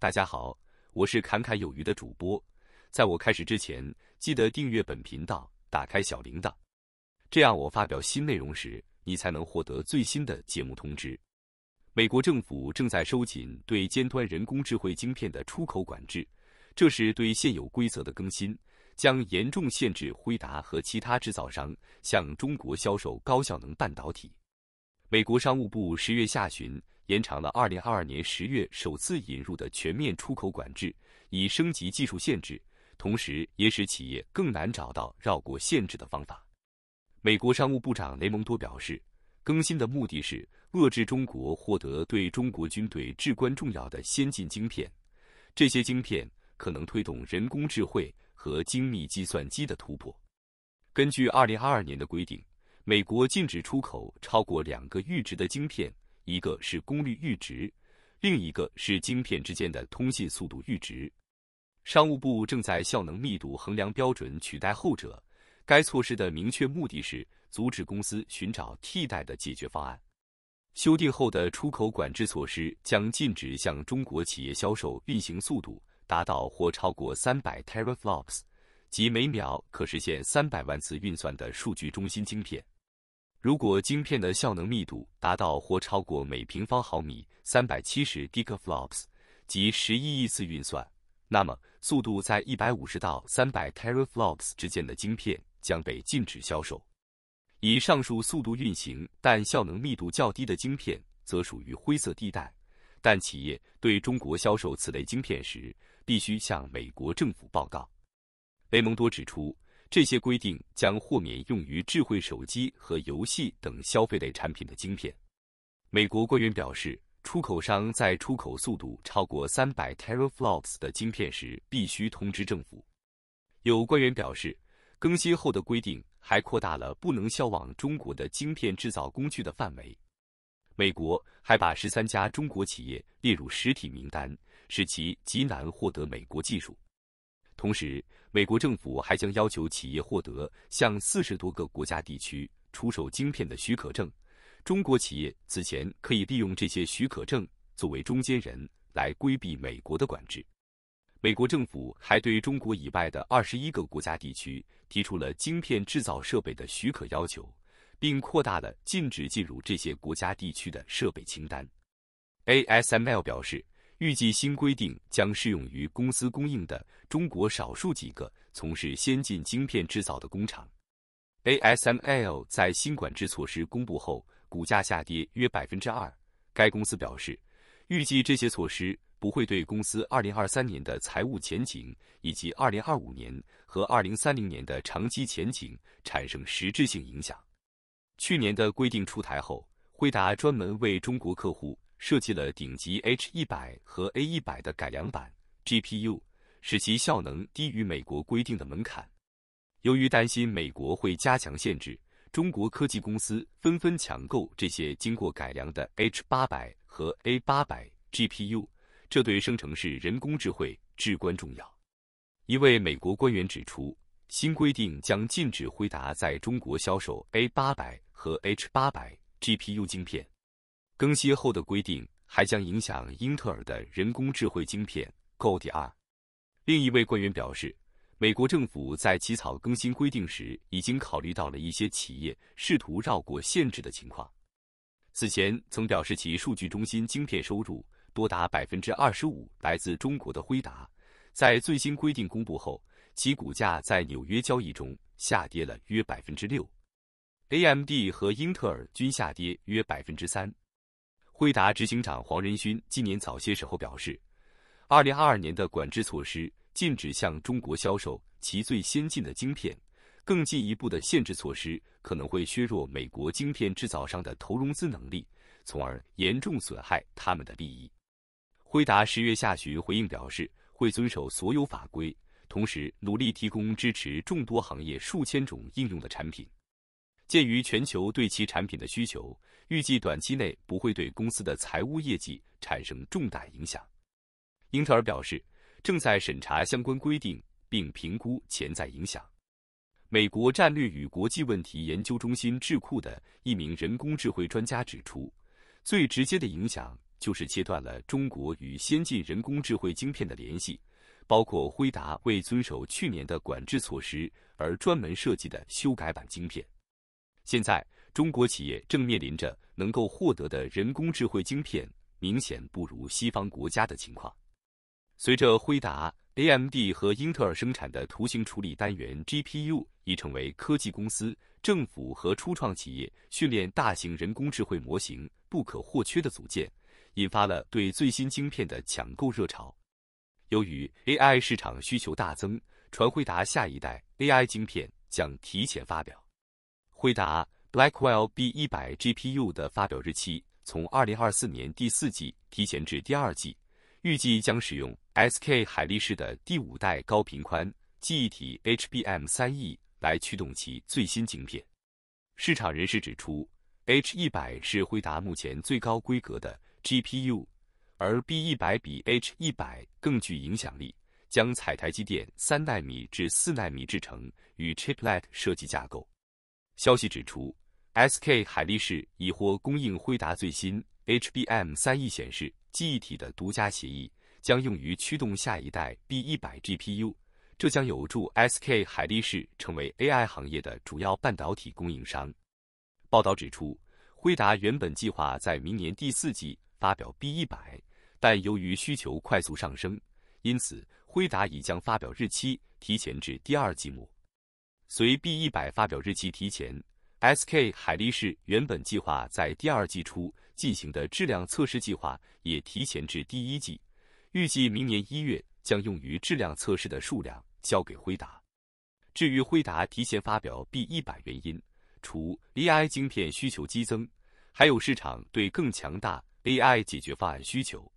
大家好，我是侃侃有余的主播。在我开始之前，记得订阅本频道，打开小铃铛，这样我发表新内容时，你才能获得最新的节目通知。美国政府正在收紧对尖端人工智慧晶片的出口管制，这是对现有规则的更新，将严重限制辉达和其他制造商向中国销售高效能半导体。美国商务部十月下旬。延长了2022年十月首次引入的全面出口管制，以升级技术限制，同时也使企业更难找到绕过限制的方法。美国商务部长雷蒙多表示，更新的目的是遏制中国获得对中国军队至关重要的先进晶片，这些晶片可能推动人工智慧和精密计算机的突破。根据2022年的规定，美国禁止出口超过两个阈值的晶片。一个是功率阈值，另一个是晶片之间的通信速度阈值。商务部正在效能密度衡量标准取代后者，该措施的明确目的是阻止公司寻找替代的解决方案。修订后的出口管制措施将禁止向中国企业销售运行速度达到或超过三百 teraflops（ 即每秒可实现三百万次运算）的数据中心晶片。如果晶片的效能密度达到或超过每平方毫米三百七十 g e r a f l o p s 即十一亿次运算，那么速度在一百五十到三百 teraflops 之间的晶片将被禁止销售。以上述速度运行但效能密度较低的晶片则属于灰色地带，但企业对中国销售此类晶片时必须向美国政府报告。雷蒙多指出。这些规定将豁免用于智慧手机和游戏等消费类产品的晶片。美国官员表示，出口商在出口速度超过三百 teraflops 的晶片时，必须通知政府。有官员表示，更新后的规定还扩大了不能销往中国的晶片制造工具的范围。美国还把十三家中国企业列入实体名单，使其极难获得美国技术。同时，美国政府还将要求企业获得向四十多个国家地区出售晶片的许可证。中国企业此前可以利用这些许可证作为中间人来规避美国的管制。美国政府还对中国以外的二十一个国家地区提出了晶片制造设备的许可要求，并扩大了禁止进入这些国家地区的设备清单。ASML 表示。预计新规定将适用于公司供应的中国少数几个从事先进晶片制造的工厂。ASML 在新管制措施公布后，股价下跌约百分之二。该公司表示，预计这些措施不会对公司二零二三年的财务前景以及二零二五年和二零三零年的长期前景产生实质性影响。去年的规定出台后，辉达专门为中国客户。设计了顶级 H 一百和 A 一百的改良版 GPU，使其效能低于美国规定的门槛。由于担心美国会加强限制，中国科技公司纷纷抢购这些经过改良的 H 八百和 A 八百 GPU，这对生成式人工智慧至关重要。一位美国官员指出，新规定将禁止辉达在中国销售 A 八百和 H 八百 GPU 芯片。更新后的规定还将影响英特尔的人工智慧晶片购 d r 另一位官员表示，美国政府在起草更新规定时已经考虑到了一些企业试图绕过限制的情况。此前曾表示其数据中心晶片收入多达百分之二十五来自中国的辉达，在最新规定公布后，其股价在纽约交易中下跌了约百分之六。AMD 和英特尔均下跌约百分之三。辉达执行长黄仁勋今年早些时候表示，2022年的管制措施禁止向中国销售其最先进的晶片，更进一步的限制措施可能会削弱美国晶片制造商的投融资能力，从而严重损害他们的利益。辉达十月下旬回应表示，会遵守所有法规，同时努力提供支持众多行业数千种应用的产品。鉴于全球对其产品的需求。预计短期内不会对公司的财务业绩产生重大影响。英特尔表示，正在审查相关规定，并评估潜在影响。美国战略与国际问题研究中心智库的一名人工智慧专家指出，最直接的影响就是切断了中国与先进人工智慧晶片的联系，包括辉达为遵守去年的管制措施而专门设计的修改版晶片。现在。中国企业正面临着能够获得的人工智慧晶片明显不如西方国家的情况。随着辉达、AMD 和英特尔生产的图形处理单元 GPU 已成为科技公司、政府和初创企业训练大型人工智能模型不可或缺的组件，引发了对最新晶片的抢购热潮。由于 AI 市场需求大增，传辉达下一代 AI 晶片将提前发表。辉达。Blackwell B 100 GPU 的发表日期从2024年第四季提前至第二季，预计将使用 SK 海力士的第五代高频宽记忆体 HBM3E 来驱动其最新晶片。市场人士指出，H100 是辉达目前最高规格的 GPU，而 B100 比 H100 更具影响力，将采台积电三纳米至四纳米制程与 Chiplet 设计架构。消息指出。SK 海力士已获供应辉达最新 HBM 三 E 显示记忆体的独家协议，将用于驱动下一代 B100 GPU，这将有助 SK 海力士成为 AI 行业的主要半导体供应商。报道指出，辉达原本计划在明年第四季发表 B100，但由于需求快速上升，因此辉达已将发表日期提前至第二季末。随 B100 发表日期提前。SK 海力士原本计划在第二季初进行的质量测试计划也提前至第一季，预计明年一月将用于质量测试的数量交给辉达。至于辉达提前发表 B 一百原因，除 AI 晶片需求激增，还有市场对更强大 AI 解决方案需求。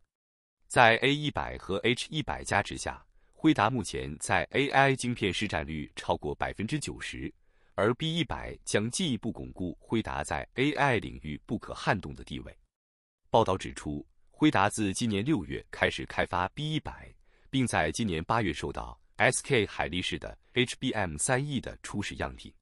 在 A 一百和 H 一百加持下，辉达目前在 AI 晶片市占率超过百分之九十。而 B 一百将进一步巩固辉达在 AI 领域不可撼动的地位。报道指出，辉达自今年六月开始开发 B 一百，并在今年八月收到 SK 海力士的 HBM 三 E 的初始样品。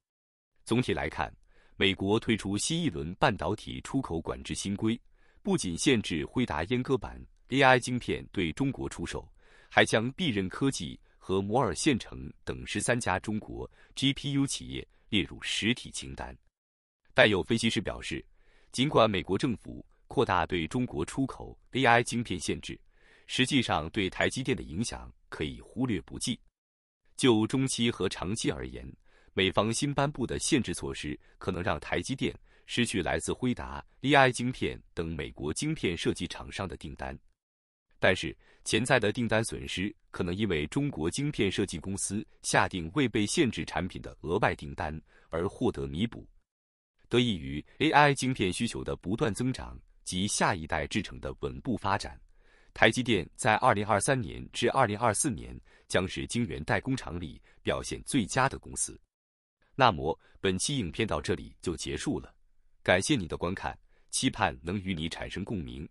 总体来看，美国推出新一轮半导体出口管制新规，不仅限制辉达阉割版 AI 晶片对中国出售，还将必任科技和摩尔线程等十三家中国 GPU 企业。列入实体清单，但有分析师表示，尽管美国政府扩大对中国出口 AI 晶片限制，实际上对台积电的影响可以忽略不计。就中期和长期而言，美方新颁布的限制措施可能让台积电失去来自辉达、a I 晶片等美国晶片设计厂商的订单。但是潜在的订单损失可能因为中国晶片设计公司下定未被限制产品的额外订单而获得弥补。得益于 AI 晶片需求的不断增长及下一代制成的稳步发展，台积电在2023年至2024年将是晶圆代工厂里表现最佳的公司。那么本期影片到这里就结束了，感谢你的观看，期盼能与你产生共鸣。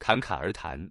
侃侃而谈。